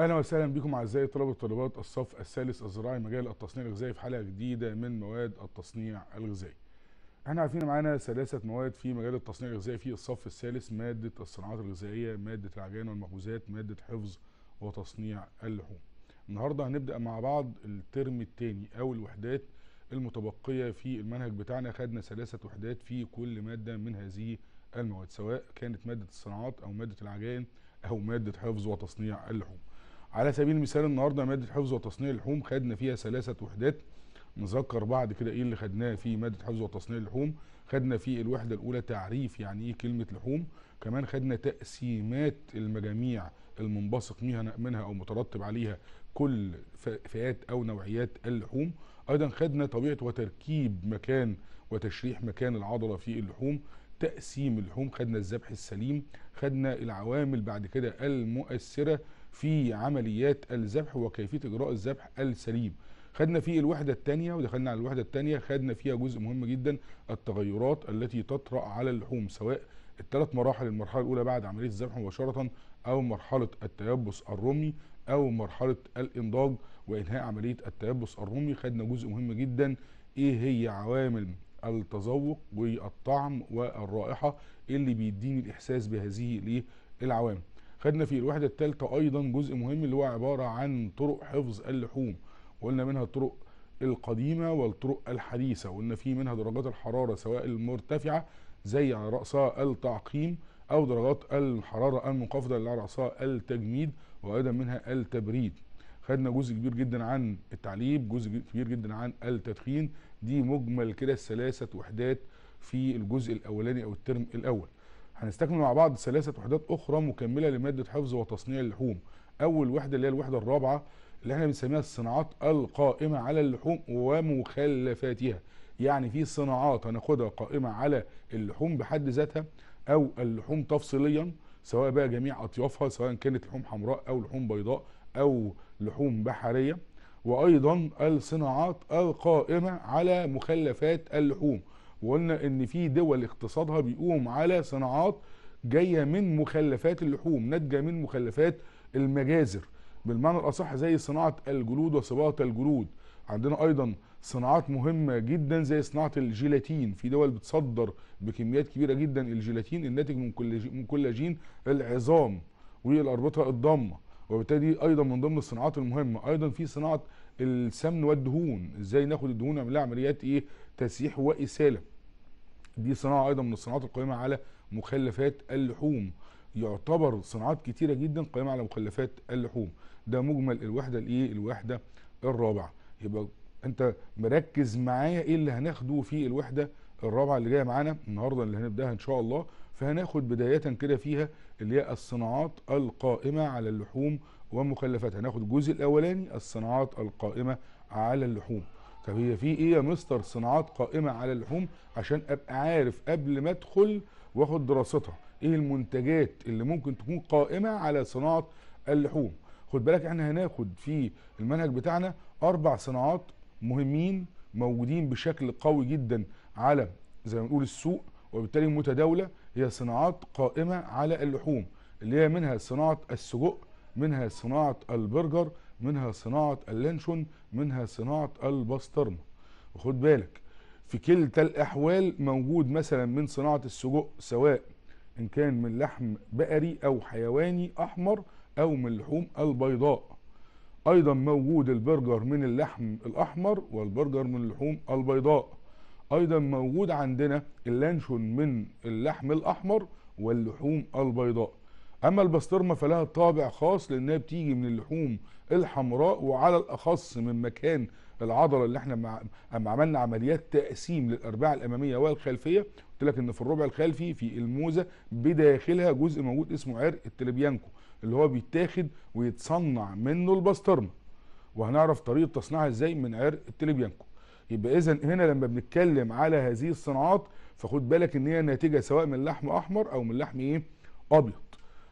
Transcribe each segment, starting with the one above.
اهلا وسهلا بكم اعزائي طلبه وطالبات الصف الثالث الزراعي مجال التصنيع الغذائي في حلقه جديده من مواد التصنيع الغذائي. احنا عارفين معانا ثلاثه مواد في مجال التصنيع الغذائي في الصف الثالث ماده الصناعات الغذائيه، ماده العجائن والمخبوزات، ماده حفظ وتصنيع اللحوم. النهارده هنبدا مع بعض الترم الثاني او الوحدات المتبقيه في المنهج بتاعنا خدنا ثلاثه وحدات في كل ماده من هذه المواد سواء كانت ماده الصناعات او ماده العجائن او ماده حفظ وتصنيع اللحوم. على سبيل المثال النهارده ماده حفظ وتصنيع اللحوم خدنا فيها ثلاثه وحدات نذكر بعض كده ايه اللي خدناه في ماده حفظ وتصنيع اللحوم خدنا في الوحده الاولى تعريف يعني ايه كلمه لحوم كمان خدنا تقسيمات المجاميع المنبثق منها او مترتب عليها كل فئات او نوعيات اللحوم ايضا خدنا طبيعه وتركيب مكان وتشريح مكان العضله في اللحوم تقسيم اللحوم خدنا الذبح السليم خدنا العوامل بعد كده المؤثره في عمليات الذبح وكيفيه اجراء الذبح السليم خدنا فيه الوحدة الثانية ودخلنا على الوحدة الثانية خدنا فيها جزء مهم جدا التغيرات التي تطرأ على اللحوم سواء الثلاث مراحل المرحلة الأولى بعد عملية الذبح مباشرة أو مرحلة التيبس الرمي أو مرحلة الإنضاج وإنهاء عملية التيبس الرمي خدنا جزء مهم جدا إيه هي عوامل التذوق والطعم والرائحة اللي بيديني الإحساس بهذه العوامل خدنا في الوحدة الثالثة أيضا جزء مهم اللي هو عبارة عن طرق حفظ اللحوم وقلنا منها الطرق القديمة والطرق الحديثة وقلنا في منها درجات الحرارة سواء المرتفعة زي على رأسها التعقيم أو درجات الحرارة المنخفضة اللي على رأسها التجميد وأيضا منها التبريد خدنا جزء كبير جدا عن التعليب جزء كبير جدا عن التدخين دي مجمل كده الثلاثة وحدات في الجزء الأولاني أو الترم الأول هنستكمل مع بعض ثلاثه وحدات اخرى مكمله لماده حفظ وتصنيع اللحوم اول وحده اللي هي الوحده الرابعه اللي احنا بنسميها الصناعات القائمه على اللحوم ومخلفاتها يعني في صناعات هناخدها قائمه على اللحوم بحد ذاتها او اللحوم تفصيليا سواء بقى جميع اطيافها سواء كانت لحوم حمراء او لحوم بيضاء او لحوم بحريه وايضا الصناعات القائمه على مخلفات اللحوم وقلنا ان في دول اقتصادها بيقوم على صناعات جايه من مخلفات اللحوم ناتجه من مخلفات المجازر بالمعنى الاصح زي صناعه الجلود وصباغه الجلود عندنا ايضا صناعات مهمه جدا زي صناعه الجيلاتين في دول بتصدر بكميات كبيره جدا الجيلاتين الناتج من كولاجين العظام والاربطه الضامه وبالتالي ايضا من ضمن الصناعات المهمه ايضا في صناعه السمن والدهون ازاي ناخد الدهون نعمل لها عمليات ايه تسييح واساله دي صناعه ايضا من الصناعات القائمه على مخلفات اللحوم يعتبر صناعات كتيره جدا قائمه على مخلفات اللحوم ده مجمل الوحده الايه الوحده الرابعه يبقى انت مركز معايا ايه اللي هناخده في الوحده الرابعه اللي جايه معانا النهارده اللي هنبداها ان شاء الله فهناخد بدايه كده فيها اللي هي الصناعات القائمه على اللحوم ومخلفاتها هناخد الجزء الاولاني الصناعات القائمه على اللحوم طب هي في ايه يا مستر صناعات قائمه على اللحوم عشان ابقى عارف قبل ما ادخل واخد دراستها ايه المنتجات اللي ممكن تكون قائمه على صناعه اللحوم خد بالك احنا هناخد في المنهج بتاعنا اربع صناعات مهمين موجودين بشكل قوي جدا على زي ما نقول السوق وبالتالي متداوله هي صناعات قائمه على اللحوم اللي هي منها صناعه السجق منها صناعه البرجر منها صناعه اللانشون منها صناعه البسترمة وخد بالك في كلتا الاحوال موجود مثلا من صناعه السجق سواء ان كان من لحم بقري او حيواني احمر او من اللحوم البيضاء ايضا موجود البرجر من اللحم الاحمر والبرجر من اللحوم البيضاء ايضا موجود عندنا اللانشون من اللحم الاحمر واللحوم البيضاء اما البسطرمه فلها طابع خاص لانها بتيجي من اللحوم الحمراء وعلى الاخص من مكان العضله اللي احنا مع... عملنا عمليات تقسيم للارباع الاماميه والخلفيه قلت لك ان في الربع الخلفي في الموزه بداخلها جزء موجود اسمه عرق التلبيانكو اللي هو بيتاخد ويتصنع منه البسطرمه وهنعرف طريقه تصنيعها ازاي من عرق التلبيانكو يبقى اذا هنا لما بنتكلم على هذه الصناعات فخد بالك ان هي ناتجه سواء من لحم احمر او من لحم ايه ابيض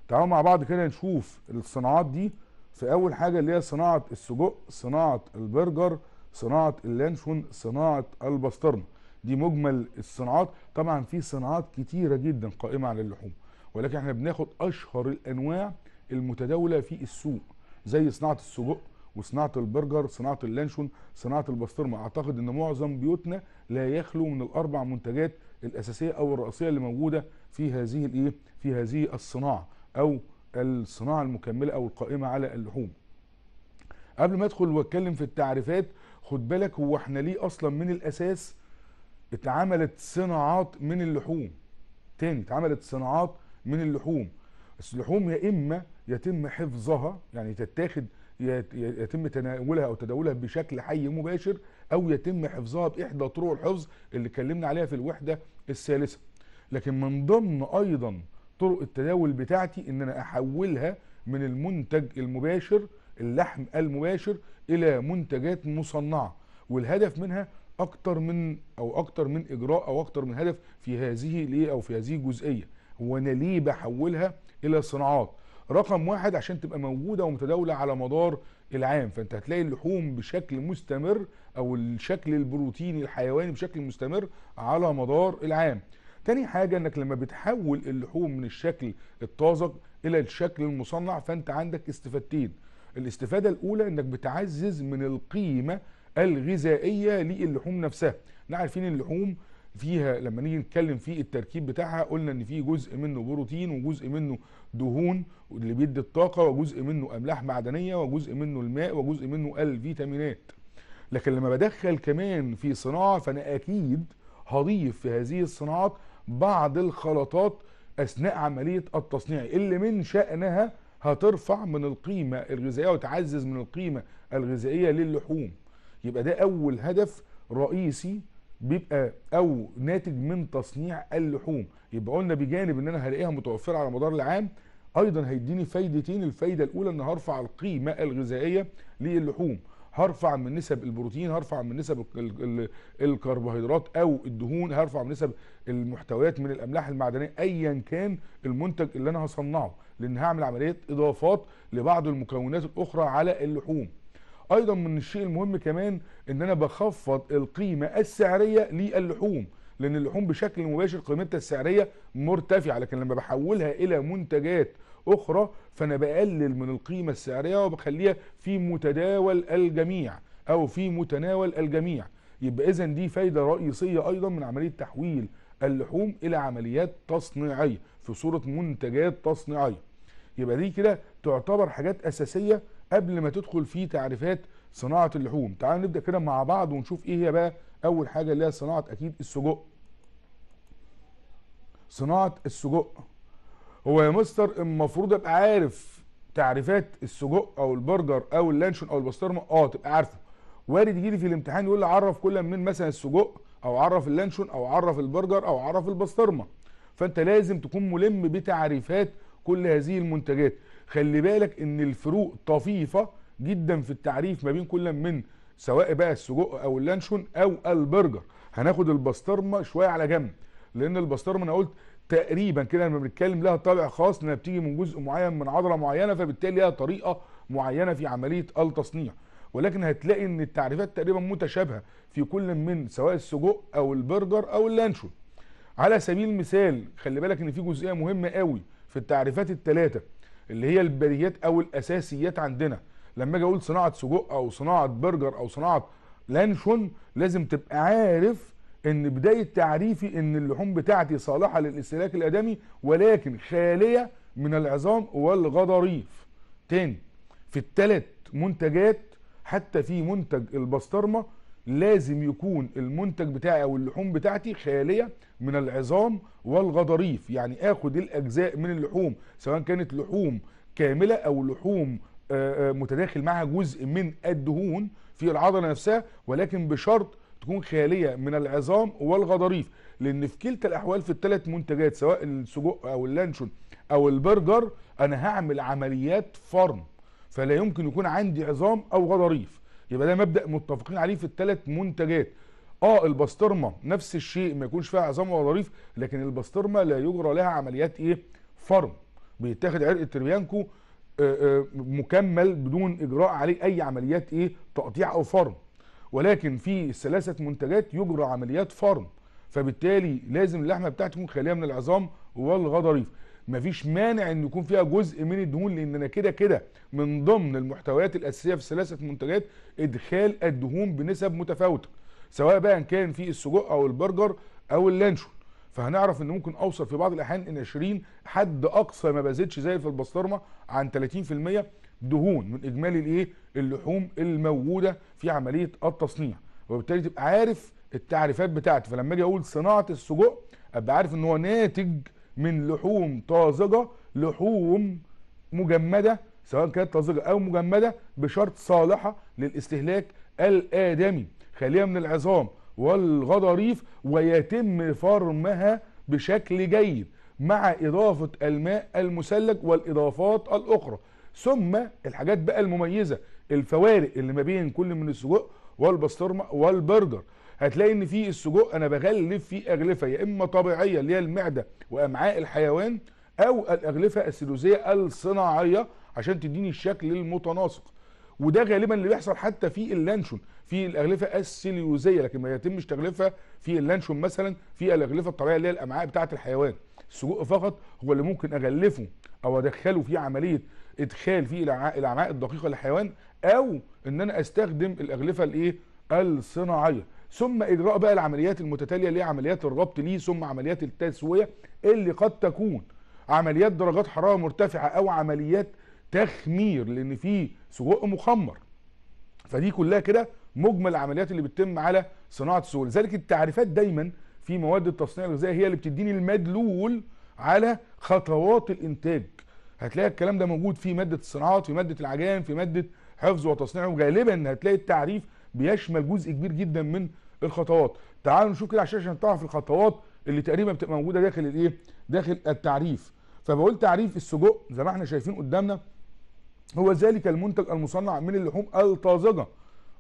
تعالوا مع بعض كده نشوف الصناعات دي في اول حاجه اللي هي صناعه السجق صناعه البرجر صناعه اللانشون صناعه البسطرمه دي مجمل الصناعات طبعا في صناعات كتيره جدا قائمه على اللحوم ولكن احنا بناخد اشهر الانواع المتداوله في السوق زي صناعه السجق وصناعه البرجر صناعه اللانشون صناعه البسطرمه اعتقد ان معظم بيوتنا لا يخلو من الاربع منتجات الاساسيه او الرئيسيه اللي موجوده في هذه الايه في هذه الصناعه او الصناعه المكمله او القائمه على اللحوم قبل ما ادخل واتكلم في التعريفات خد بالك هو احنا ليه اصلا من الاساس اتعملت صناعات من اللحوم تاني اتعملت صناعات من اللحوم بس اللحوم يا اما يتم حفظها يعني تتاخد يتم تناولها او تداولها بشكل حي مباشر او يتم حفظها باحدى طرق الحفظ اللي اتكلمنا عليها في الوحده الثالثه لكن من ضمن ايضا طرق التداول بتاعتي ان انا احولها من المنتج المباشر اللحم المباشر الى منتجات مصنعه والهدف منها اكتر من او اكتر من اجراء او اكتر من هدف في هذه ليه او في هذه الجزئيه هو انا ليه بحولها الى صناعات رقم واحد عشان تبقى موجوده ومتداوله على مدار العام فانت هتلاقي اللحوم بشكل مستمر او الشكل البروتيني الحيواني بشكل مستمر على مدار العام تاني حاجة انك لما بتحول اللحوم من الشكل الطازج الى الشكل المصنع فانت عندك استفادتين الاستفادة الاولى انك بتعزز من القيمة الغذائية للحوم نفسها احنا عارفين اللحوم فيها لما نيجي نتكلم في التركيب بتاعها قلنا ان في جزء منه بروتين وجزء منه دهون اللي بيدي الطاقه وجزء منه املاح معدنيه وجزء منه الماء وجزء منه الفيتامينات لكن لما بدخل كمان في صناعه فانا اكيد هضيف في هذه الصناعات بعض الخلطات اثناء عمليه التصنيع اللي من شانها هترفع من القيمه الغذائيه وتعزز من القيمه الغذائيه للحوم يبقى ده اول هدف رئيسي بيبقى او ناتج من تصنيع اللحوم يبقى قلنا بجانب ان انا هلاقيها متوفره على مدار العام ايضا هيديني فايدتين الفايده الاولى ان هرفع القيمه الغذائيه للحوم هرفع من نسب البروتين هرفع من نسب الكربوهيدرات او الدهون هرفع من نسب المحتويات من الاملاح المعدنيه ايا كان المنتج اللي انا هصنعه لان هعمل عمليه اضافات لبعض المكونات الاخرى على اللحوم ايضا من الشيء المهم كمان ان انا بخفض القيمه السعريه للحوم لان اللحوم بشكل مباشر قيمتها السعريه مرتفعه لكن لما بحولها الى منتجات أخرى فأنا بقلل من القيمة السعرية وبخليها في متداول الجميع أو في متناول الجميع يبقى إذا دي فايدة رئيسية أيضا من عملية تحويل اللحوم إلى عمليات تصنيعية في صورة منتجات تصنيعية يبقى دي كده تعتبر حاجات أساسية قبل ما تدخل في تعريفات صناعة اللحوم تعالوا نبدأ كده مع بعض ونشوف إيه هي بقى أول حاجة اللي هي صناعة أكيد السجق صناعة السجق هو يا مستر المفروض ابقى عارف تعريفات السجق او البرجر او اللانشون او البسطرمه اه تبقى عارفه وارد يجي لي في الامتحان يقول لي عرف كل من مثلا السجق او عرف اللانشون او عرف البرجر او عرف البسطرمه فانت لازم تكون ملم بتعريفات كل هذه المنتجات خلي بالك ان الفروق طفيفه جدا في التعريف ما بين كل من سواء بقى السجق او اللانشون او البرجر هناخد البسطرمه شويه على جنب لان البسطرمه انا قلت تقريبا كده لما بنتكلم لها طابع خاص انها بتيجي من جزء معين من عضله معينه فبالتالي لها طريقه معينه في عمليه التصنيع ولكن هتلاقي ان التعريفات تقريبا متشابهه في كل من سواء السجق او البرجر او اللانشون على سبيل المثال خلي بالك ان في جزئيه مهمه قوي في التعريفات الثلاثه اللي هي البديهيات او الاساسيات عندنا لما اجي اقول صناعه سجق او صناعه برجر او صناعه لانشون لازم تبقى عارف ان بدايه تعريفي ان اللحوم بتاعتي صالحه للاستهلاك الادمي ولكن خاليه من العظام والغضاريف تاني في التلات منتجات حتى في منتج البسطرمه لازم يكون المنتج بتاعي او اللحوم بتاعتي خاليه من العظام والغضاريف يعني اخد الاجزاء من اللحوم سواء كانت لحوم كامله او لحوم آه، آه، متداخل معها جزء من الدهون في العضله نفسها ولكن بشرط تكون خاليه من العظام والغضاريف لان في كلتا الاحوال في الثلاث منتجات سواء السجق او اللانشون او البرجر انا هعمل عمليات فرم فلا يمكن يكون عندي عظام او غضاريف يبقى ده مبدا متفقين عليه في الثلاث منتجات اه البسطرمه نفس الشيء ما يكونش فيها عظام وغضاريف لكن البسطرمه لا يجرى لها عمليات ايه فرم بيتاخد عرق التربيانكو آه، آه، مكمل بدون اجراء عليه اي عمليات ايه تقطيع او فرم ولكن في سلاسه منتجات يجرى عمليات فرم فبالتالي لازم اللحمه بتاعتي تكون خاليه من العظام والغضاريف مفيش مانع ان يكون فيها جزء من الدهون لان انا كده كده من ضمن المحتويات الاساسيه في سلاسه منتجات ادخال الدهون بنسب متفاوته سواء بقى كان في السجق او البرجر او اللانشون فهنعرف ان ممكن اوصل في بعض الاحيان ان 20 حد اقصى ما بزيدش زي في البسطرمه عن 30% دهون من اجمالي الايه اللحوم الموجوده في عمليه التصنيع وبالتالي تبقى عارف التعريفات بتاعتي فلما اجي اقول صناعه السجق ابقى عارف ان هو ناتج من لحوم طازجه لحوم مجمده سواء كانت طازجه او مجمده بشرط صالحه للاستهلاك الادمي خاليه من العظام والغضاريف ويتم فرمها بشكل جيد مع اضافه الماء المثلج والاضافات الاخرى ثم الحاجات بقى المميزه الفوارق اللي ما بين كل من السجق والبسطرمه والبرجر هتلاقي ان في السجق انا بغلف فيه اغلفه يا اما طبيعيه اللي هي المعده وامعاء الحيوان او الاغلفه السيلوزيه الصناعيه عشان تديني الشكل المتناسق وده غالبا اللي بيحصل حتى في اللانشون في الاغلفه السيلوزيه لكن ما يتمش تغليفها في اللانشون مثلا في الاغلفه الطبيعيه اللي هي الامعاء بتاعه الحيوان السجق فقط هو اللي ممكن اغلفه او ادخله في عمليه ادخال فيه الامعاء الدقيقه للحيوان او ان انا استخدم الاغلفه الايه الصناعيه ثم اجراء بقى العمليات المتتاليه اللي هي عمليات الربط ليه ثم عمليات التسويه اللي قد تكون عمليات درجات حراره مرتفعه او عمليات تخمير لان في سجق مخمر فدي كلها كده مجمل العمليات اللي بتتم على صناعه السجق لذلك التعريفات دايما في مواد التصنيع الغذائي هي اللي بتديني المدلول على خطوات الانتاج هتلاقي الكلام ده موجود في ماده الصناعات في ماده العجائن في ماده حفظ وتصنيع وغالبا هتلاقي التعريف بيشمل جزء كبير جدا من الخطوات تعالوا نشوف كده عشان تعرف الخطوات اللي تقريبا بتبقى موجوده داخل الايه داخل التعريف فبقول تعريف السجق زي ما احنا شايفين قدامنا هو ذلك المنتج المصنع من اللحوم الطازجه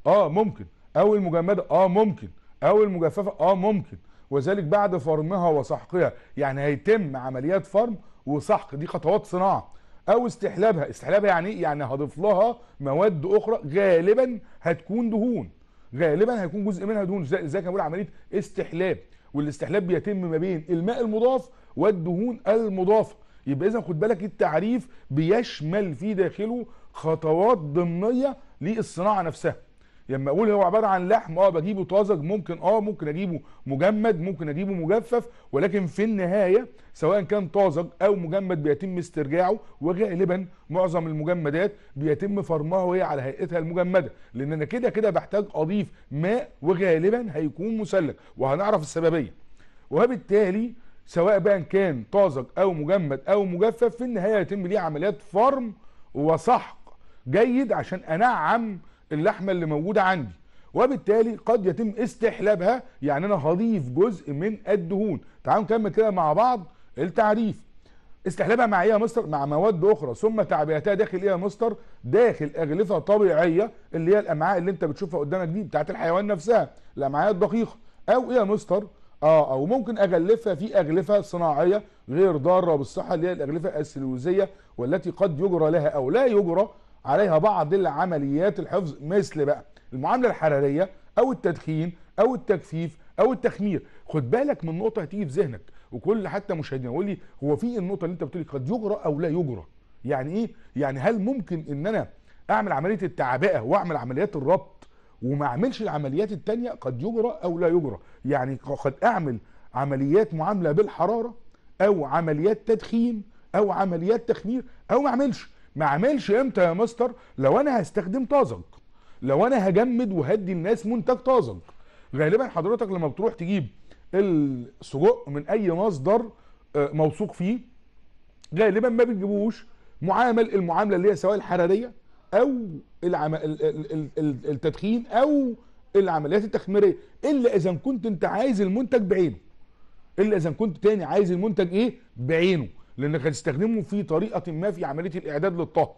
اه ممكن او المجمده اه ممكن او المجففه اه ممكن وذلك بعد فرمها وسحقها يعني هيتم عمليات فرم وسحق دي خطوات صناعه او استحلابها استحلابها يعني ايه يعني هضيف لها مواد اخرى غالبا هتكون دهون غالبا هيكون جزء منها دهون زي كان بقول عمليه استحلاب والاستحلاب بيتم ما بين الماء المضاف والدهون المضافه يبقى اذا خد بالك التعريف بيشمل في داخله خطوات ضمنيه للصناعه نفسها لما اقول هو عباره عن لحم اه بجيبه طازج ممكن اه ممكن اجيبه مجمد ممكن اجيبه مجفف ولكن في النهايه سواء كان طازج او مجمد بيتم استرجاعه وغالبا معظم المجمدات بيتم فرمها وهي على هيئتها المجمده لان انا كده كده بحتاج اضيف ماء وغالبا هيكون مسلك وهنعرف السببيه وبالتالي سواء بقى كان طازج او مجمد او مجفف في النهايه يتم ليه عمليات فرم وسحق جيد عشان انعم اللحمه اللي موجوده عندي وبالتالي قد يتم استحلابها يعني انا هضيف جزء من الدهون تعالوا نكمل كده مع بعض التعريف استحلابها مع ايه يا مستر مع مواد اخرى ثم تعبئتها داخل ايه يا مستر داخل اغلفه طبيعيه اللي هي الامعاء اللي انت بتشوفها قدامك دي بتاعت الحيوان نفسها الامعاء الدقيقه او ايه يا مستر اه او ممكن اغلفها في اغلفه صناعيه غير ضاره بالصحه اللي هي الاغلفه السلوزيه والتي قد يجرى لها او لا يجرى عليها بعض العمليات الحفظ مثل بقى المعامله الحراريه او التدخين او التجفيف او التخمير خد بالك من نقطه هتيجي في ذهنك وكل حتى مشاهدين يقول لي هو في النقطه اللي انت بتقولي قد يجرى او لا يجرى يعني ايه يعني هل ممكن ان انا اعمل عمليه التعبئه واعمل عمليات الربط وما اعملش العمليات الثانيه قد يجرى او لا يجرى يعني قد اعمل عمليات معامله بالحراره او عمليات تدخين او عمليات تخمير او ما اعملش ما عملش امتى يا مستر لو انا هستخدم طازج لو انا هجمد وهدي الناس منتج طازج غالبا حضرتك لما بتروح تجيب السجق من اي مصدر آه، موثوق فيه غالبا ما بتجيبوش معامل المعامله اللي هي سواء الحراريه او العم... التدخين او العمليات التخميريه الا اذا كنت انت عايز المنتج بعينه الا اذا كنت تاني عايز المنتج ايه بعينه لان هتستخدمه في طريقه ما في عمليه الاعداد للطهي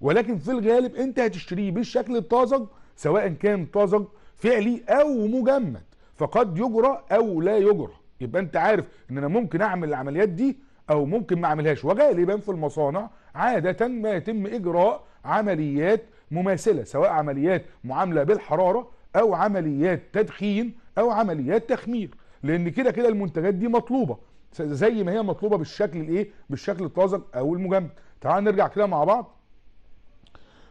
ولكن في الغالب انت هتشتريه بالشكل الطازج سواء كان طازج فعلي او مجمد فقد يجرى او لا يجرى يبقى انت عارف ان انا ممكن اعمل العمليات دي او ممكن ما اعملهاش وغالبا في المصانع عاده ما يتم اجراء عمليات مماثله سواء عمليات معامله بالحراره او عمليات تدخين او عمليات تخمير لان كده كده المنتجات دي مطلوبه زي ما هي مطلوبه بالشكل الايه بالشكل الطازج او المجمد تعال نرجع كده مع بعض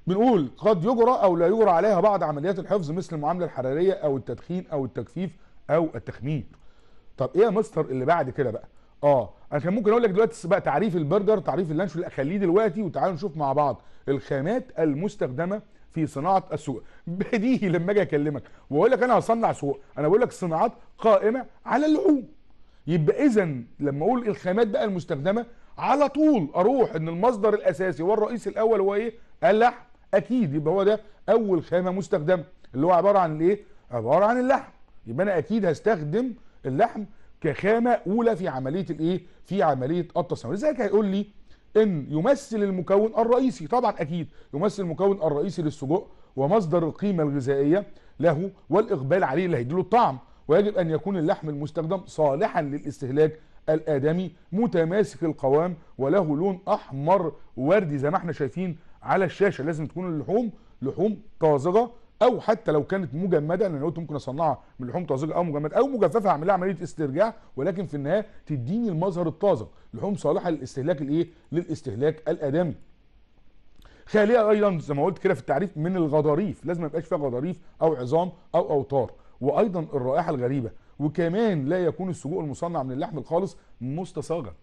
بنقول قد يجرى او لا يجرى عليها بعض عمليات الحفظ مثل المعامله الحراريه او التدخين او التجفيف او التخمير طب ايه يا مستر اللي بعد كده بقى اه انا كان ممكن اقول لك دلوقتي بقى تعريف البرجر تعريف اللانش لا خليه دلوقتي وتعالوا نشوف مع بعض الخامات المستخدمه في صناعه السوق بديهي لما اجي اكلمك واقول لك انا هصنع سوق انا بقول لك صناعات قائمه على اللحوم يبقى اذا لما اقول الخامات بقى المستخدمه على طول اروح ان المصدر الاساسي والرئيس الاول هو ايه اللحم اكيد يبقى هو ده اول خامه مستخدمه اللي هو عباره عن الايه عباره عن اللحم يبقى انا اكيد هستخدم اللحم كخامه اولى في عمليه الايه في عمليه التصنيع لذلك هيقول لي ان يمثل المكون الرئيسي طبعا اكيد يمثل المكون الرئيسي للسجق ومصدر القيمه الغذائيه له والاقبال عليه اللي هيديله الطعم ويجب أن يكون اللحم المستخدم صالحا للاستهلاك الآدمي متماسك القوام وله لون أحمر وردي زي ما احنا شايفين على الشاشة لازم تكون اللحوم لحوم طازجة او حتى لو كانت مجمده انا قلت ممكن اصنعها من لحوم طازجه او مجمده او مجففه اعمل لها عمليه استرجاع ولكن في النهايه تديني المظهر الطازج لحوم صالحه للاستهلاك الايه للاستهلاك الادمي خاليه ايضا زي ما قلت كده في التعريف من الغضاريف لازم ما يبقاش فيها غضاريف او عظام او اوتار وايضا الرائحه الغريبه وكمان لا يكون السجوق المصنع من اللحم الخالص مستصاغا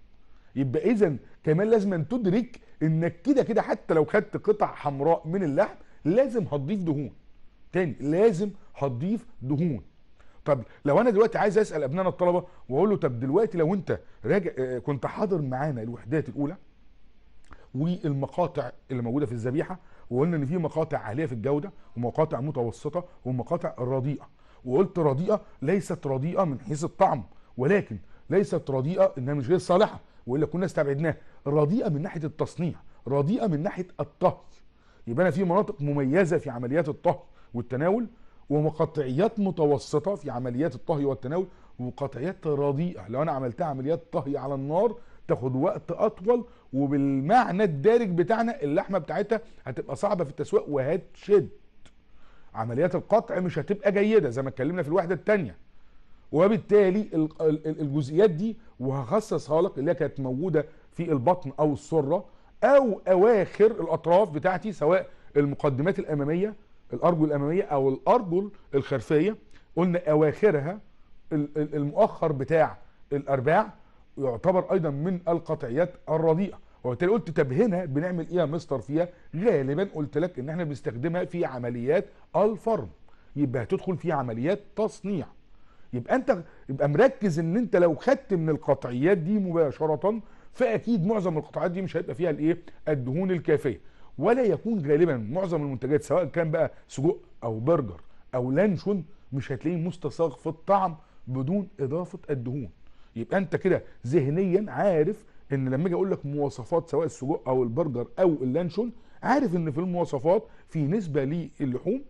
يبقى اذا كمان لازم أن تدرك انك كده كده حتى لو خدت قطع حمراء من اللحم لازم هتضيف دهون تاني لازم هتضيف دهون طب لو انا دلوقتي عايز اسال ابنائنا الطلبه واقول له طب دلوقتي لو انت راجع آه، كنت حاضر معانا الوحدات الاولى والمقاطع اللي موجوده في الذبيحه وقلنا ان في مقاطع عاليه في الجوده ومقاطع متوسطه ومقاطع رديئه وقلت رديئه ليست رديئه من حيث الطعم ولكن ليست رديئه انها مش غير صالحه والا كنا استبعدناها رديئه من ناحيه التصنيع رديئه من ناحيه الطهي يبقى انا في مناطق مميزه في عمليات الطهي والتناول ومقطعيات متوسطه في عمليات الطهي والتناول ومقطعيات رديئه لو انا عملتها عمليات طهي على النار تاخد وقت اطول وبالمعنى الدارج بتاعنا اللحمه بتاعتها هتبقى صعبه في التسويق وهتشد عمليات القطع مش هتبقى جيده زي ما اتكلمنا في الوحده الثانيه وبالتالي الجزئيات دي وهخصصها لك اللي كانت موجوده في البطن او السره او اواخر الاطراف بتاعتي سواء المقدمات الاماميه الارجل الاماميه او الارجل الخلفيه قلنا اواخرها المؤخر بتاع الارباع يعتبر ايضا من القطعيات الرديئه وبالتالي قلت طب هنا بنعمل ايه يا مستر فيها غالبا قلت لك ان احنا بنستخدمها في عمليات الفرم يبقى هتدخل في عمليات تصنيع يبقى انت يبقى مركز ان انت لو خدت من القطعيات دي مباشره فاكيد معظم القطعيات دي مش هيبقى فيها الايه الدهون الكافيه ولا يكون غالبا معظم المنتجات سواء كان بقى سجق او برجر او لانشون مش هتلاقيه مستساغ في الطعم بدون اضافه الدهون يبقى انت كده ذهنيا عارف ان لما اجي اقول لك مواصفات سواء السجق او البرجر او اللانشون عارف ان في المواصفات في نسبه للحوم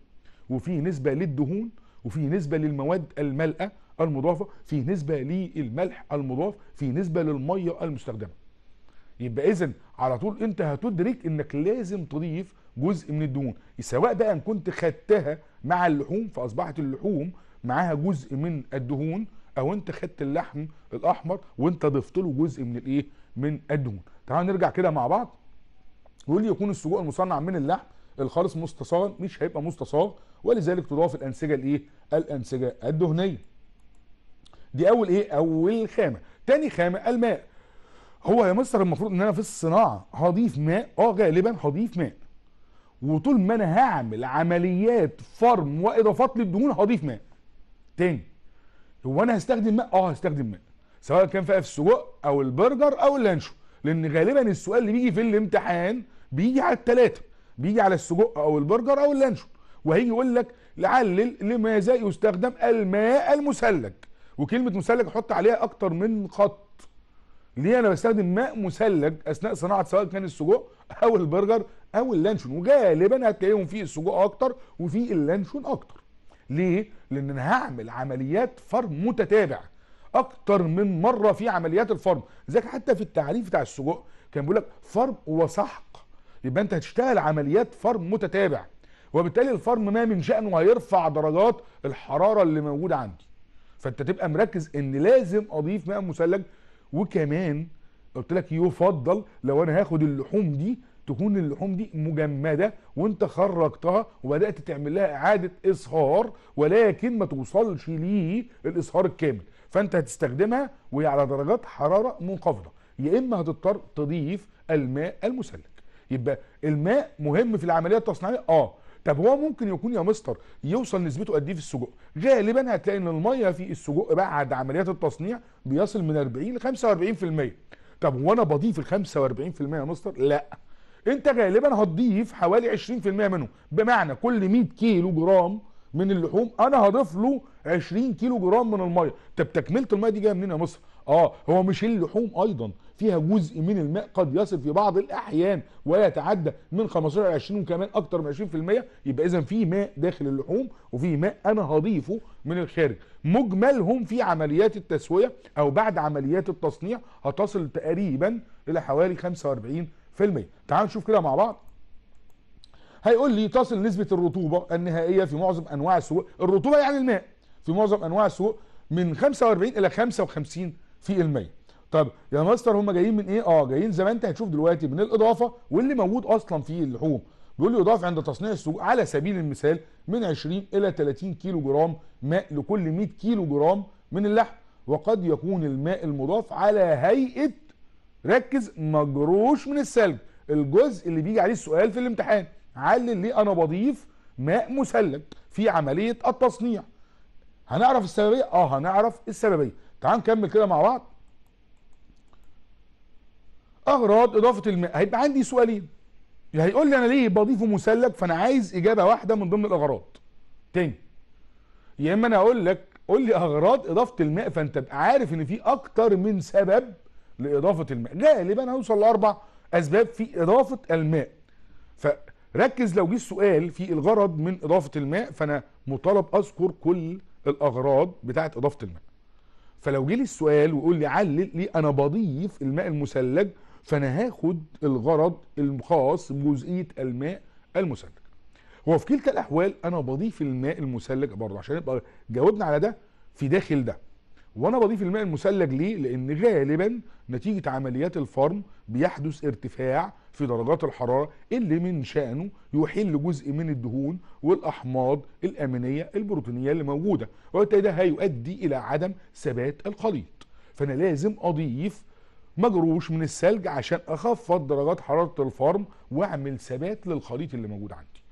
وفي نسبه للدهون وفي نسبه للمواد المالئه المضافه في نسبه للملح المضاف في نسبه للميه المستخدمه يبقى اذا على طول انت هتدرك انك لازم تضيف جزء من الدهون سواء بقى ان كنت خدتها مع اللحوم فاصبحت اللحوم معاها جزء من الدهون او انت خدت اللحم الاحمر وانت ضفت له جزء من الايه من الدهون تعالوا نرجع كده مع بعض يكون السجق المصنع من اللحم الخالص مستصاغ مش هيبقى مستصاغ ولذلك تضاف الانسجه الايه الانسجه الدهنيه دي اول ايه اول خامه تاني خامه الماء هو يا مستر المفروض ان انا في الصناعه هضيف ماء اه غالبا هضيف ماء وطول ما انا هعمل عمليات فرم واضافات للدهون هضيف ماء تاني هو انا هستخدم ماء اه هستخدم ماء سواء كان فيها في السجق او البرجر او اللانشو لان غالبا السؤال اللي بيجي في الامتحان بيجي على الثلاثه بيجي على السجق او البرجر او اللانشون وهيجي يقول لك علل لماذا يستخدم الماء المثلج وكلمه مثلج احط عليها اكتر من خط ليه انا بستخدم ماء مثلج اثناء صناعه سواء كان السجق او البرجر او اللانشون وغالبا هتلاقيهم في السجق اكتر وفي اللانشون اكتر ليه لان انا هعمل عمليات فرم متتابعه اكتر من مره في عمليات الفرم ذاك حتى في التعريف بتاع السجق كان بيقول لك فرم وسحق يبقى انت هتشتغل عمليات فرم متتابع وبالتالي الفرم ما من شأنه هيرفع درجات الحرارة اللي موجودة عندي فانت تبقى مركز ان لازم اضيف ماء مثلج وكمان قلت لك يفضل لو انا هاخد اللحوم دي تكون اللحوم دي مجمدة وانت خرجتها وبدأت تعمل لها اعادة اصهار ولكن ما توصلش ليه الاصهار الكامل فانت هتستخدمها وهي على درجات حراره منخفضه يا اما هتضطر تضيف الماء المسلك يبقى الماء مهم في العمليه التصنيعيه اه طب هو ممكن يكون يا مستر يوصل نسبته قد ايه في السجق غالبا هتلاقي ان الميه في السجق بعد عمليات التصنيع بيصل من 40 ل 45% طب وانا بضيف ال 45% يا مستر لا انت غالبا هتضيف حوالي 20% منه بمعنى كل 100 كيلو جرام من اللحوم انا هضيف له 20 كيلو جرام من الميه طب تكمله الميه دي جايه منين يا مصر اه هو مش اللحوم ايضا فيها جزء من الماء قد يصل في بعض الاحيان ويتعدى من 15 ل 20 وكمان اكتر من 20% يبقى اذا في ماء داخل اللحوم وفي ماء انا هضيفه من الخارج مجملهم في عمليات التسويه او بعد عمليات التصنيع هتصل تقريبا الى حوالي 45% تعالوا نشوف كده مع بعض هيقول لي تصل نسبة الرطوبة النهائية في معظم أنواع السوق الرطوبة يعني الماء في معظم أنواع السوق من 45 إلى 55 في المية طب يا ماستر هم جايين من ايه اه جايين زي ما انت هتشوف دلوقتي من الاضافه واللي موجود اصلا في اللحوم بيقول لي يضاف عند تصنيع السجق على سبيل المثال من 20 الى 30 كيلو جرام ماء لكل 100 كيلو جرام من اللحم وقد يكون الماء المضاف على هيئه ركز مجروش من الثلج الجزء اللي بيجي عليه السؤال في الامتحان علل ليه انا بضيف ماء مثلج في عمليه التصنيع هنعرف السببيه اه هنعرف السببيه تعال نكمل كده مع بعض اغراض اضافه الماء هيبقى عندي سؤالين هيقول لي انا ليه بضيفه مثلج فانا عايز اجابه واحده من ضمن الاغراض تاني يا اما انا اقول لك قول لي اغراض اضافه الماء فانت تبقى عارف ان في اكتر من سبب لاضافه الماء غالبا هنوصل لاربع اسباب في اضافه الماء ف ركز لو جه السؤال في الغرض من اضافه الماء فانا مطالب اذكر كل الاغراض بتاعه اضافه الماء فلو جه لي السؤال ويقول لي علل لي انا بضيف الماء المثلج فانا هاخد الغرض الخاص بجزئيه الماء المثلج هو في كلتا الاحوال انا بضيف الماء المثلج برضه عشان يبقى جاوبنا على ده في داخل ده وانا بضيف الماء المثلج ليه لان غالبا نتيجه عمليات الفرم بيحدث ارتفاع في درجات الحرارة اللي من شأنه يحل جزء من الدهون والأحماض الأمينية البروتينية اللي موجودة وبالتالي ده هيؤدي إلى عدم ثبات الخليط فأنا لازم أضيف مجروش من الثلج عشان أخفض درجات حرارة الفرن وأعمل ثبات للخليط اللي موجود عندي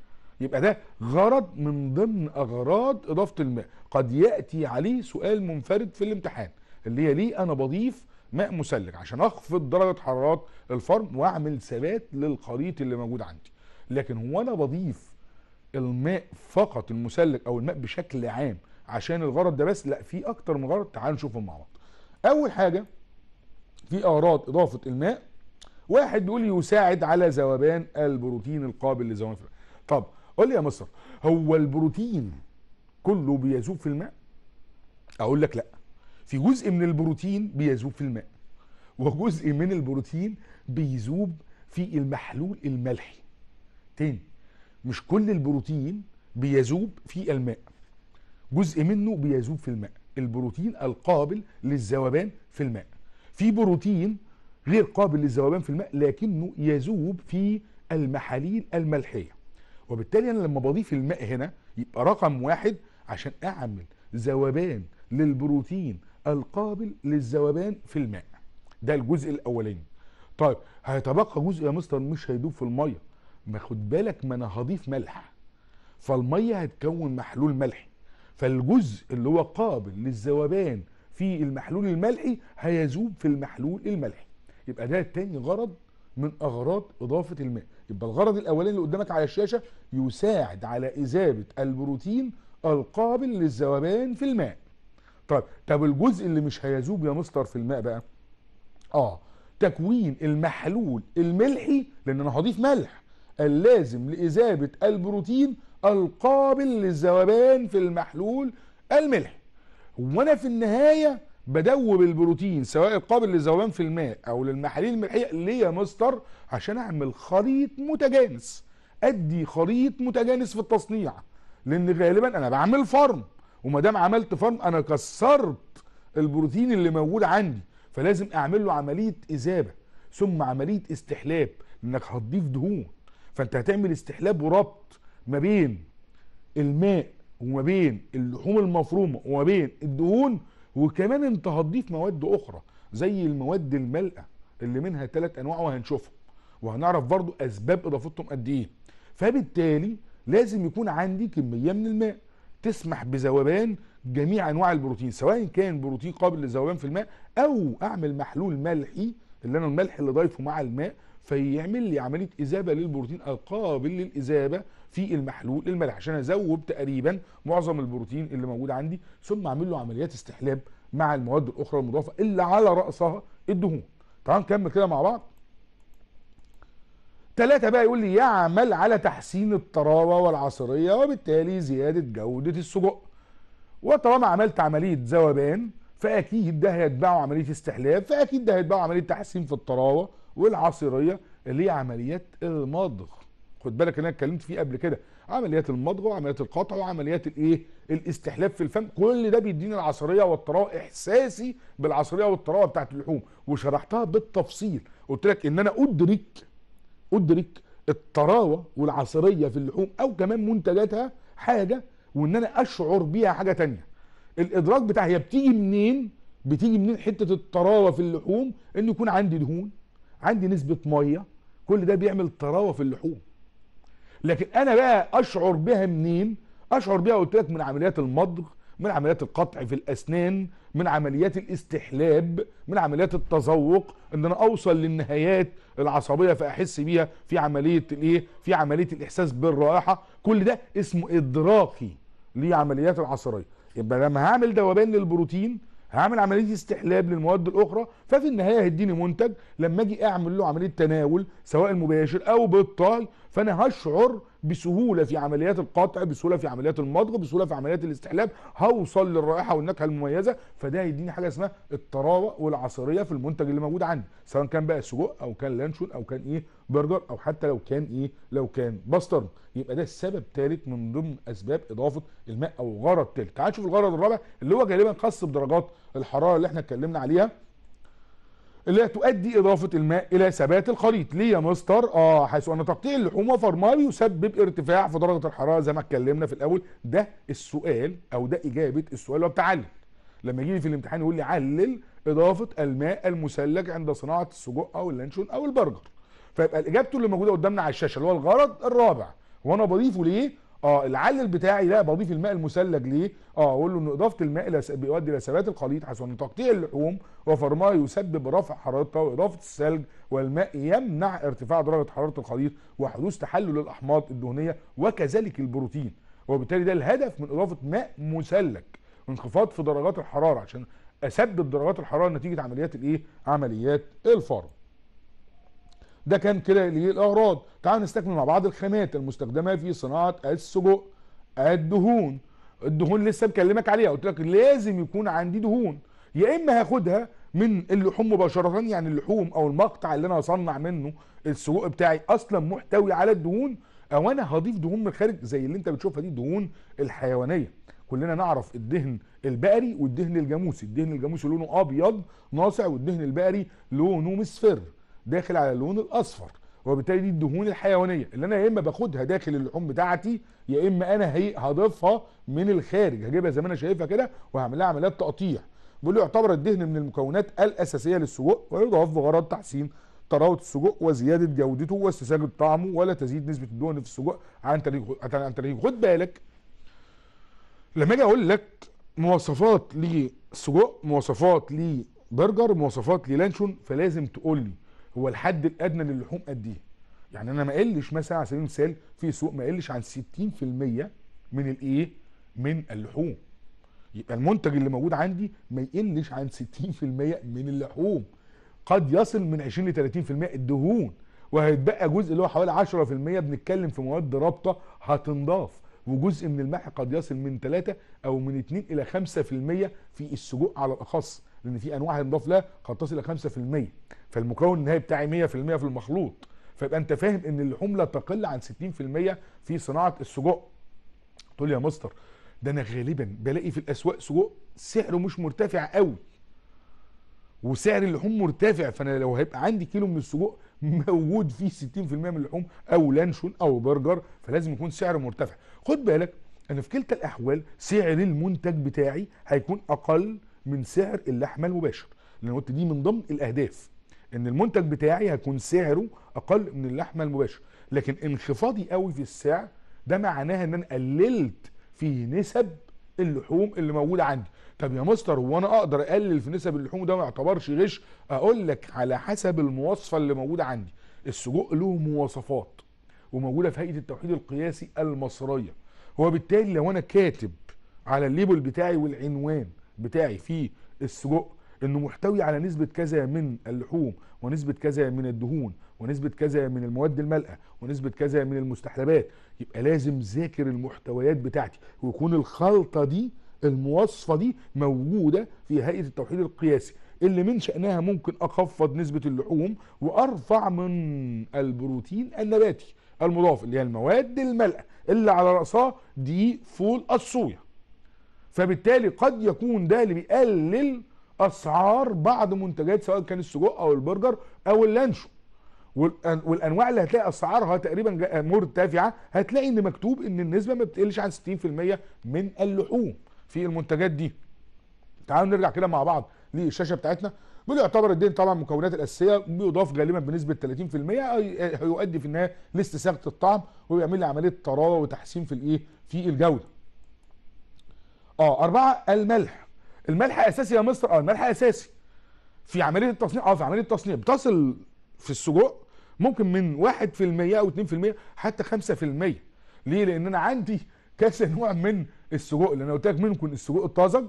يبقى ده غرض من ضمن أغراض إضافة الماء قد يأتي عليه سؤال منفرد في الامتحان اللي هي ليه أنا بضيف ماء مثلج عشان اخفض درجه حراره الفرن واعمل ثبات للخليط اللي موجود عندي لكن هو انا بضيف الماء فقط المثلج او الماء بشكل عام عشان الغرض ده بس لا في اكتر من غرض تعالوا نشوفهم مع بعض اول حاجه في اغراض اضافه الماء واحد بيقول يساعد على ذوبان البروتين القابل لذوبان الفرن طب قول لي يا مصر هو البروتين كله بيذوب في الماء اقول لك لا في جزء من البروتين بيذوب في الماء وجزء من البروتين بيذوب في المحلول الملحي تاني مش كل البروتين بيذوب في الماء جزء منه بيذوب في الماء البروتين القابل للذوبان في الماء في بروتين غير قابل للذوبان في الماء لكنه يذوب في المحاليل الملحيه وبالتالي انا لما بضيف الماء هنا يبقى رقم واحد عشان اعمل ذوبان للبروتين القابل للذوبان في الماء ده الجزء الاولاني طيب هيتبقى جزء يا مستر مش هيدوب في الميه ما خد بالك ما انا هضيف ملح فالميه هتكون محلول ملحي فالجزء اللي هو قابل للذوبان في المحلول الملحي هيذوب في المحلول الملحي يبقى ده تاني غرض من اغراض اضافه الماء يبقى الغرض الاولاني اللي قدامك على الشاشه يساعد على اذابه البروتين القابل للذوبان في الماء طيب طب الجزء اللي مش هيذوب يا مستر في الماء بقى اه تكوين المحلول الملحي لان انا هضيف ملح اللازم لإذابة البروتين القابل للذوبان في المحلول الملحي وانا في النهاية بدوب البروتين سواء القابل للذوبان في الماء او للمحاليل الملحيه ليه يا مستر عشان اعمل خليط متجانس ادي خليط متجانس في التصنيع لان غالبا انا بعمل فرن وما دام عملت فرم انا كسرت البروتين اللي موجود عندي فلازم اعمل له عمليه اذابه ثم عمليه استحلاب انك هتضيف دهون فانت هتعمل استحلاب وربط ما بين الماء وما بين اللحوم المفرومه وما بين الدهون وكمان انت هتضيف مواد اخرى زي المواد الملقه اللي منها ثلاث انواع وهنشوفهم وهنعرف برضو اسباب اضافتهم قد ايه فبالتالي لازم يكون عندي كميه من الماء تسمح بذوبان جميع انواع البروتين سواء كان بروتين قابل للذوبان في الماء او اعمل محلول ملحي اللي انا الملح اللي ضايفه مع الماء فيعمل لي عمليه اذابه للبروتين القابل للاذابه في المحلول الملح عشان اذوب تقريبا معظم البروتين اللي موجود عندي ثم اعمل له عمليات استحلاب مع المواد الاخرى المضافه اللي على راسها الدهون تعال نكمل كده مع بعض ثلاثة بقى يقول لي يعمل على تحسين الطراوة والعصرية وبالتالي زيادة جودة السجق وطالما عملت عملية ذوبان فأكيد ده هيتبعه عملية استحلاف فأكيد ده هيتبعه عملية تحسين في الطراوة والعصرية اللي هي عمليات المضغ خد بالك انا اتكلمت فيه قبل كده عمليات المضغ وعمليات القطع وعمليات الايه الاستحلاف في الفم كل ده بيديني العصريه والطراوه احساسي بالعصريه والطراوه بتاعت اللحوم وشرحتها بالتفصيل قلت لك ان انا ادرك ادرك الطراوه والعصريه في اللحوم او كمان منتجاتها حاجه وان انا اشعر بيها حاجه تانية الادراك بتاع هي بتيجي منين بتيجي منين حته الطراوه في اللحوم ان يكون عندي دهون عندي نسبه ميه كل ده بيعمل طراوه في اللحوم لكن انا بقى اشعر بها منين اشعر بها قلت لك من عمليات المضغ من عمليات القطع في الاسنان من عمليات الاستحلاب من عمليات التذوق ان انا اوصل للنهايات العصبيه فاحس بيها في عمليه الايه في عمليه الاحساس بالرائحه كل ده اسمه ادراكي لعمليات العصريه يبقى لما هعمل ذوبان للبروتين هعمل عمليه استحلاب للمواد الاخرى ففي النهايه هيديني منتج لما اجي اعمل له عمليه تناول سواء مباشر او بالطاي فانا هشعر بسهوله في عمليات القطع بسهوله في عمليات المضغ بسهوله في عمليات الاستحلاب هوصل للرائحه والنكهه المميزه فده هيديني حاجه اسمها الطراوه والعصريه في المنتج اللي موجود عندي سواء كان بقى سجق او كان لانشون او كان ايه برجر او حتى لو كان ايه لو كان باستر يبقى ده السبب تالت من ضمن اسباب اضافه الماء او غرض ثالث تعال نشوف الغرض الرابع اللي هو غالبا خاص بدرجات الحراره اللي احنا اتكلمنا عليها اللي هي تؤدي اضافه الماء الى ثبات الخليط ليه يا مستر اه حيث ان تقطيع اللحوم وفرمار يسبب ارتفاع في درجه الحراره زي ما اتكلمنا في الاول ده السؤال او ده اجابه السؤال اللي هو بتعلل لما يجي لي في الامتحان يقول لي علل اضافه الماء المثلج عند صناعه السجق او اللانشون او البرجر فيبقى اجابته اللي موجوده قدامنا على الشاشه اللي هو الغرض الرابع وانا بضيفه ليه اه العلل بتاعي لا بضيف الماء المثلج ليه اه اقول له ان اضافه الماء بيؤدي الى ثبات الخليط ان تقطيع اللحوم وفرمها يسبب رفع حرارتها واضافه الثلج والماء يمنع ارتفاع درجه حراره الخليط وحدوث تحلل الاحماض الدهنيه وكذلك البروتين وبالتالي ده الهدف من اضافه ماء مثلج انخفاض في درجات الحراره عشان اثبت درجات الحراره نتيجه عمليات الايه عمليات الفرم ده كان كده للاغراض تعالوا نستكمل مع بعض الخامات المستخدمه في صناعه السجق الدهون الدهون لسه مكلمك عليها قلت لك لازم يكون عندي دهون يا اما هاخدها من اللحوم مباشره يعني اللحوم او المقطع اللي انا هصنع منه السجق بتاعي اصلا محتوي على الدهون او انا هضيف دهون من الخارج زي اللي انت بتشوفها دي الدهون الحيوانيه كلنا نعرف الدهن البقري والدهن الجاموسي الدهن الجاموسي لونه ابيض ناصع والدهن البقري لونه مصفر داخل على اللون الاصفر وبالتالي دي الدهون الحيوانيه اللي انا يا اما باخدها داخل اللحوم بتاعتي يا اما انا هضيفها من الخارج هجيبها زي ما انا شايفها كده وهعمل لها عمليات تقطيع بيقول يعتبر الدهن من المكونات الاساسيه للسجق ويضاف بغرض تحسين طراوه السجق وزياده جودته واستساغه طعمه ولا تزيد نسبه الدهن في السجق عن طريق خد بالك لما اجي اقول لك مواصفات لسجق مواصفات لبرجر مواصفات للانشون فلازم تقول لي هو الحد الادنى للحوم قد ايه يعني انا ما اقلش مثلا على سبيل المثال في سوق ما اقلش عن 60% من الايه من اللحوم يبقى المنتج اللي موجود عندي ما يقلش عن 60% من اللحوم قد يصل من 20 ل 30% الدهون وهيتبقى جزء اللي هو حوالي 10% بنتكلم في مواد رابطه هتنضاف وجزء من الملح قد يصل من 3 او من 2 الى 5% في السجوق على الاخص لان في انواع هينضاف لها قد تصل الى 5% فالمكون النهائي بتاعي 100% في المخلوط فيبقى انت فاهم ان اللحوم لا تقل عن 60% في صناعه السجق تقول يا مستر ده انا غالبا بلاقي في الاسواق سجق سعره مش مرتفع قوي وسعر اللحوم مرتفع فانا لو هيبقى عندي كيلو من السجق موجود فيه 60% من اللحوم او لانشون او برجر فلازم يكون سعره مرتفع خد بالك ان في كلتا الاحوال سعر المنتج بتاعي هيكون اقل من سعر اللحمه المباشر لان قلت دي من ضمن الاهداف ان المنتج بتاعي هيكون سعره اقل من اللحمه المباشر لكن انخفاضي قوي في السعر ده معناها ان انا قللت في نسب اللحوم اللي موجوده عندي طب يا مستر هو انا اقدر اقلل في نسب اللحوم ده ما يعتبرش غش اقول لك على حسب المواصفه اللي موجوده عندي السجق له مواصفات وموجوده في هيئه التوحيد القياسي المصريه وبالتالي لو انا كاتب على الليبل بتاعي والعنوان بتاعي في السجق انه محتوي على نسبة كذا من اللحوم ونسبة كذا من الدهون ونسبة كذا من المواد المالئة ونسبة كذا من المستحلبات يبقى لازم ذاكر المحتويات بتاعتي ويكون الخلطة دي المواصفة دي موجودة في هيئة التوحيد القياسي اللي من شأنها ممكن أخفض نسبة اللحوم وأرفع من البروتين النباتي المضاف اللي هي المواد الملأة اللي على رأسها دي فول الصويا فبالتالي قد يكون ده اللي بيقلل اسعار بعض منتجات سواء كان السجق او البرجر او اللانشو والانواع اللي هتلاقي اسعارها تقريبا مرتفعه هتلاقي ان مكتوب ان النسبه ما بتقلش عن 60% من اللحوم في المنتجات دي تعالوا نرجع كده مع بعض للشاشه بتاعتنا دول يعتبر الدين طبعا مكونات الاساسيه بيضاف غالبا بنسبه 30% هيؤدي في النهايه لاستساغه الطعم وبيعمل لي عمليه طراوه وتحسين في الايه في الجوده اه اربعه الملح الملح اساسي يا مستر اه الملح اساسي في عمليه التصنيع اه في عمليه التصنيع بتصل في السجق ممكن من 1% او 2% حتى 5% ليه؟ لان انا عندي كذا نوع من السجق اللي انا قلت لك ممكن السجق الطازج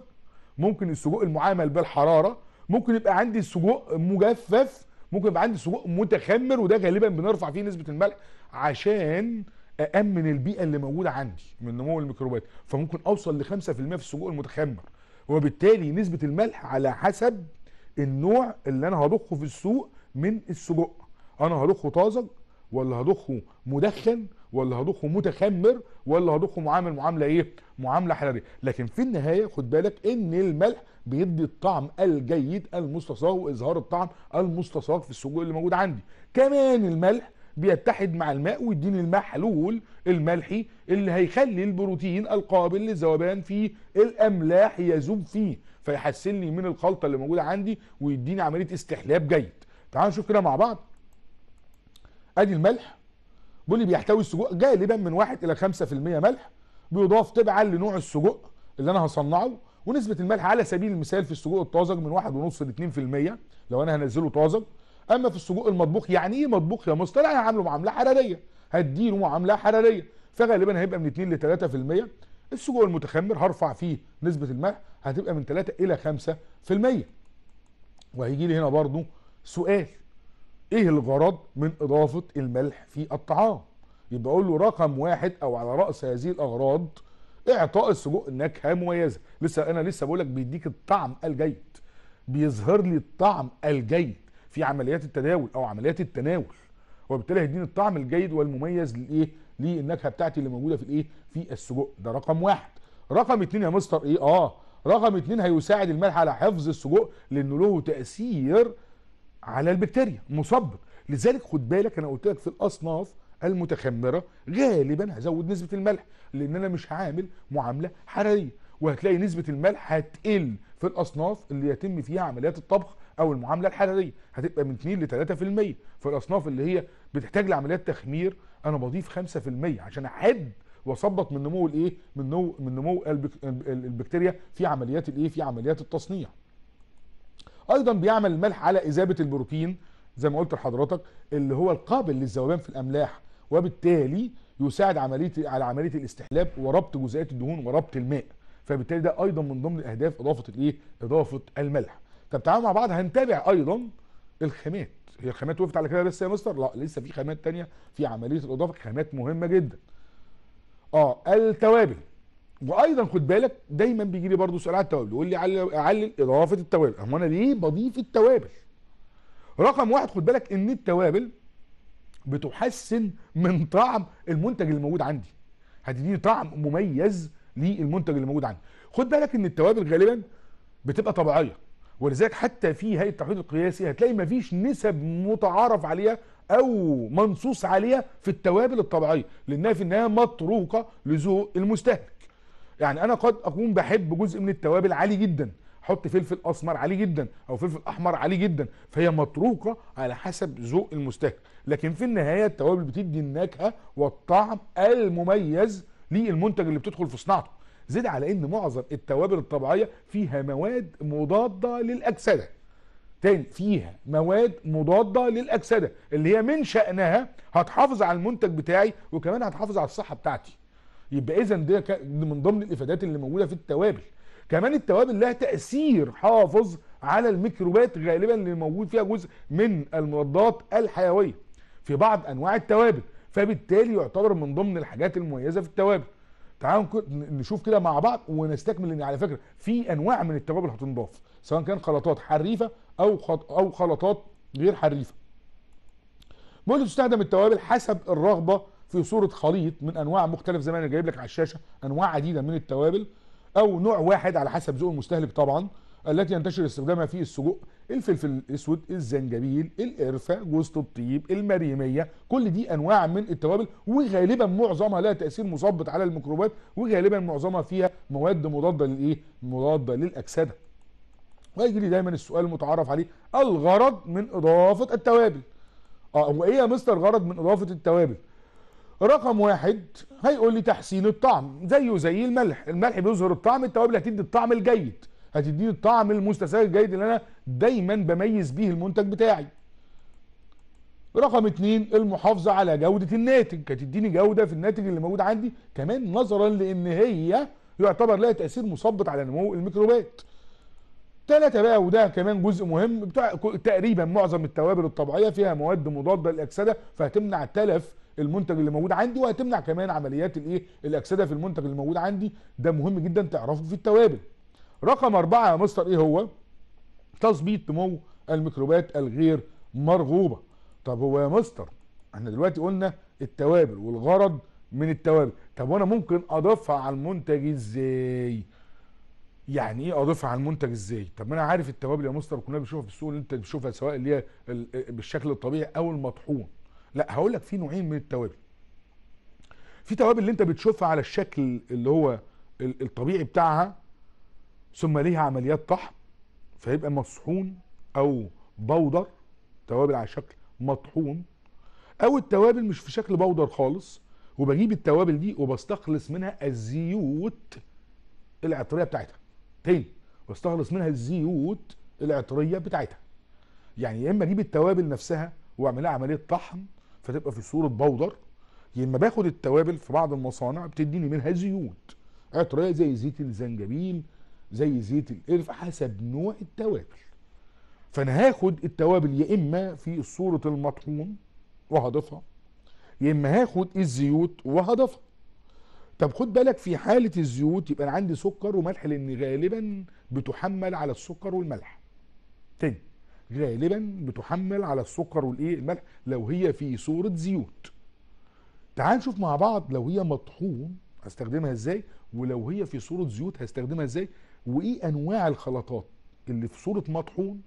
ممكن السجق المعامل بالحراره ممكن يبقى عندي سجق مجفف ممكن يبقى عندي سجق متخمر وده غالبا بنرفع فيه نسبه الملح عشان أأمن البيئة اللي موجودة عندي من نمو الميكروبات فممكن أوصل ل 5% في السجق المتخمر وبالتالي نسبة الملح على حسب النوع اللي أنا هضخه في السوق من السجق أنا هضخه طازج ولا هضخه مدخن ولا هضخه متخمر ولا هضخه معامل معامله ايه معامله حراريه لكن في النهايه خد بالك ان الملح بيدي الطعم الجيد المستساغ واظهار الطعم المستساغ في السجق اللي موجود عندي كمان الملح بيتحد مع الماء ويديني المحلول الملحي اللي هيخلي البروتين القابل للذوبان في الاملاح يذوب فيه فيحسن لي من الخلطه اللي موجوده عندي ويديني عمليه استحلاب جيد تعالوا نشوف كده مع بعض ادي الملح بيقول لي بيحتوي السجق غالبا من 1 الى 5% ملح بيضاف تبعا لنوع السجق اللي انا هصنعه ونسبه الملح على سبيل المثال في السجق الطازج من 1.5 ل 2% لو انا هنزله طازج اما في السجق المطبوخ يعني ايه مطبوخ يا لا هعامله معامله حراريه هديله معامله حراريه فغالبا هيبقى من 2 ل 3% السجق المتخمر هرفع فيه نسبة الملح هتبقى من 3 إلى 5% وهيجي لي هنا برضو سؤال إيه الغرض من إضافة الملح في الطعام يبقى أقول له رقم واحد أو على رأس هذه الأغراض إعطاء السجق نكهة مميزة لسه أنا لسه بقولك بيديك الطعم الجيد بيظهر لي الطعم الجيد في عمليات التداول او عمليات التناول وبالتالي هيديني الطعم الجيد والمميز للايه للنكهه بتاعتي اللي موجوده في الايه في السجق ده رقم واحد رقم اتنين يا مستر ايه اه رقم اتنين هيساعد الملح على حفظ السجق لانه له تاثير على البكتيريا مسبب لذلك خد بالك انا قلت لك في الاصناف المتخمره غالبا هزود نسبه الملح لان انا مش هعمل معامله حراريه وهتلاقي نسبه الملح هتقل في الاصناف اللي يتم فيها عمليات الطبخ او المعامله الحراريه هتبقى من 2 ل 3% في الاصناف اللي هي بتحتاج لعمليات تخمير انا بضيف 5% عشان احد واثبط من نمو الايه من نمو من نمو البكتيريا في عمليات الايه في عمليات التصنيع ايضا بيعمل الملح على اذابه البروتين زي ما قلت لحضرتك اللي هو القابل للذوبان في الاملاح وبالتالي يساعد عمليه على عمليه الاستحلاب وربط جزيئات الدهون وربط الماء فبالتالي ده ايضا من ضمن اهداف اضافه الايه اضافه الملح طب تعالوا مع بعض هنتابع ايضا الخامات هي الخامات وقفت على كده لسه يا مستر لا لسه في خامات تانية في عمليه الاضافه خامات مهمه جدا اه التوابل وايضا خد بالك دايما بيجي لي برضه سؤال على التوابل يقول لي اعلل اضافه التوابل هو انا ليه بضيف التوابل رقم واحد خد بالك ان التوابل بتحسن من طعم المنتج اللي موجود عندي هتديني طعم مميز للمنتج اللي موجود عندي خد بالك ان التوابل غالبا بتبقى طبيعيه ولذلك حتى في هيئه التحويل القياسي هتلاقي مفيش نسب متعارف عليها او منصوص عليها في التوابل الطبيعيه لانها في النهايه مطروقه لذوق المستهلك يعني انا قد اكون بحب جزء من التوابل عالي جدا احط فلفل اسمر عالي جدا او فلفل احمر عالي جدا فهي مطروقه على حسب ذوق المستهلك لكن في النهايه التوابل بتدي النكهه والطعم المميز للمنتج اللي بتدخل في صناعته زد على ان معظم التوابل الطبيعيه فيها مواد مضاده للاكسده تاني فيها مواد مضاده للاكسده اللي هي من شانها هتحافظ على المنتج بتاعي وكمان هتحافظ على الصحه بتاعتي يبقى اذا ده من ضمن الافادات اللي موجوده في التوابل كمان التوابل لها تاثير حافظ على الميكروبات غالبا اللي موجود فيها جزء من المضادات الحيويه في بعض انواع التوابل فبالتالي يعتبر من ضمن الحاجات المميزه في التوابل تعالوا نشوف كده مع بعض ونستكمل ان على فكره في انواع من التوابل اللي هتنضاف سواء كان خلطات حريفه او خط او خلطات غير حريفه. بقول تستخدم التوابل حسب الرغبه في صوره خليط من انواع مختلف زي ما انا جايب لك على الشاشه انواع عديده من التوابل او نوع واحد على حسب ذوق المستهلك طبعا التي ينتشر استخدامها في السجق الفلفل الاسود الزنجبيل القرفه جوزة الطيب المريميه كل دي انواع من التوابل وغالبا معظمها لها تاثير مثبط على الميكروبات وغالبا معظمها فيها مواد مضاده للايه مضاده للاكسده ويجي لي دايما السؤال المتعارف عليه الغرض من اضافه التوابل اه هو ايه يا مستر غرض من اضافه التوابل رقم واحد هيقول لي تحسين الطعم زيه زي الملح الملح بيظهر الطعم التوابل هتدي الطعم الجيد هتديني الطعم المستساغ الجيد اللي انا دايما بميز بيه المنتج بتاعي رقم اتنين المحافظة على جودة الناتج هتديني جودة في الناتج اللي موجود عندي كمان نظرا لان هي يعتبر لها تأثير مثبط على نمو الميكروبات تلاتة بقى وده كمان جزء مهم بتاع تقريبا معظم التوابل الطبيعية فيها مواد مضادة للأكسدة فهتمنع تلف المنتج اللي موجود عندي وهتمنع كمان عمليات الايه الأكسدة في المنتج اللي موجود عندي ده مهم جدا تعرفه في التوابل رقم أربعة يا مستر إيه هو تظبيط نمو الميكروبات الغير مرغوبة طب هو يا مستر احنا دلوقتي قلنا التوابل والغرض من التوابل طب وانا ممكن اضيفها على المنتج ازاي يعني ايه اضيفها على المنتج ازاي طب ما انا عارف التوابل يا مستر كنا بنشوفها في السوق اللي انت بتشوفها سواء اللي هي بالشكل الطبيعي او المطحون لا هقول لك في نوعين من التوابل في توابل اللي انت بتشوفها على الشكل اللي هو الطبيعي بتاعها ثم ليها عمليات طحن فيبقى مصحون او بودر توابل على شكل مطحون او التوابل مش في شكل بودر خالص وبجيب التوابل دي وبستخلص منها الزيوت العطريه بتاعتها تاني بستخلص منها الزيوت العطريه بتاعتها يعني يا اما اجيب التوابل نفسها واعملها عمليه طحن فتبقى في صوره بودر يا اما باخد التوابل في بعض المصانع بتديني منها زيوت عطريه زي زيت الزنجبيل زي زيت القرف حسب نوع التوابل فانا هاخد التوابل يا اما في صوره المطحون وهضيفها يا اما هاخد الزيوت وهضيفها طب خد بالك في حاله الزيوت يبقى انا عندي سكر وملح لان غالبا بتحمل على السكر والملح تاني غالبا بتحمل على السكر والايه الملح لو هي في صوره زيوت تعال نشوف مع بعض لو هي مطحون هستخدمها ازاي ولو هي في صورة زيوت هستخدمها ازاي وايه انواع الخلطات اللي في صورة مطحون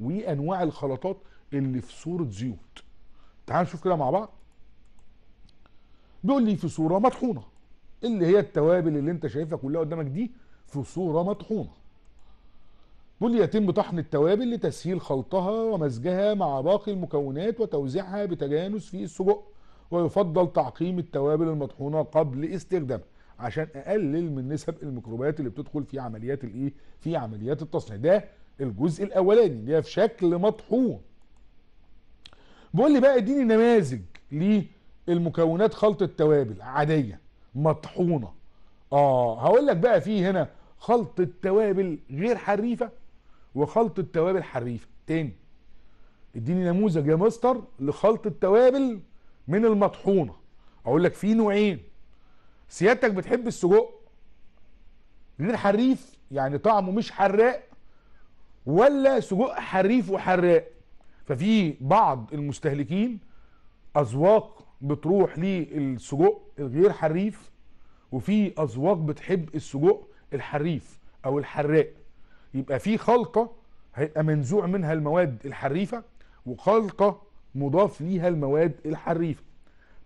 وايه انواع الخلطات اللي في صورة زيوت تعال نشوف كده مع بعض بيقول لي في صورة مطحونة اللي هي التوابل اللي انت شايفها كلها قدامك دي في صورة مطحونة بيقول لي يتم طحن التوابل لتسهيل خلطها ومزجها مع باقي المكونات وتوزيعها بتجانس في السجق ويفضل تعقيم التوابل المطحونه قبل استخدامها عشان اقلل من نسب الميكروبات اللي بتدخل في عمليات الايه في عمليات التصنيع ده الجزء الاولاني اللي هي في شكل مطحون بيقول لي بقى اديني نماذج للمكونات خلطه توابل عاديه مطحونه اه هقول لك بقى في هنا خلطه توابل غير حريفه وخلطه توابل حريفه تاني اديني نموذج يا مستر لخلطه توابل من المطحونه اقول لك في نوعين سيادتك بتحب السجق غير حريف يعني طعمه مش حراق ولا سجق حريف وحراق ففي بعض المستهلكين اذواق بتروح للسجق الغير حريف وفي اذواق بتحب السجق الحريف او الحراق يبقى في خلطه هيبقى منزوع منها المواد الحريفه وخلطه مضاف ليها المواد الحريفه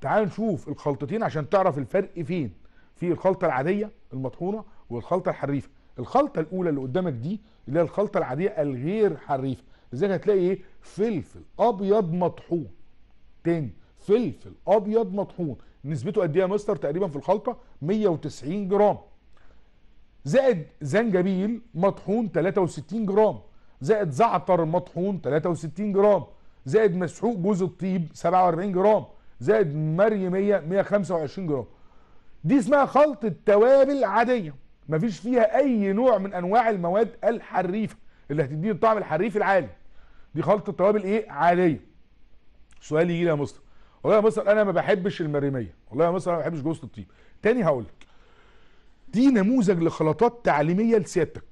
تعال نشوف الخلطتين عشان تعرف الفرق فين في الخلطه العاديه المطحونه والخلطه الحريفه الخلطه الاولى اللي قدامك دي اللي هي الخلطه العاديه الغير حريفه ازاي هتلاقي ايه فلفل ابيض مطحون تاني فلفل ابيض مطحون نسبته قد ايه يا مستر تقريبا في الخلطه 190 جرام زائد زنجبيل مطحون 63 جرام زائد زعتر مطحون 63 جرام زائد مسحوق جوز الطيب 47 جرام زائد مريميه 125 جرام دي اسمها خلطه توابل عاديه مفيش فيها اي نوع من انواع المواد الحريفه اللي هتديه الطعم الحريف العالي دي خلطه توابل ايه عاديه سؤال يجي لي يا مصطفى والله يا مصطفى انا ما بحبش المريميه والله يا مصطفى انا ما بحبش جوز الطيب تاني هقول لك دي نموذج لخلطات تعليميه لسيادتك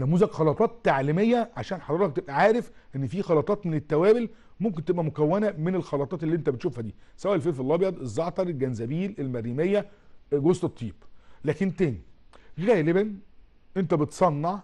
نموذج خلطات تعليميه عشان حضرتك تبقى عارف ان في خلطات من التوابل ممكن تبقى مكونه من الخلطات اللي انت بتشوفها دي سواء الفلفل الابيض الزعتر الجنزبيل المريميه جوز الطيب لكن تاني غالبا انت بتصنع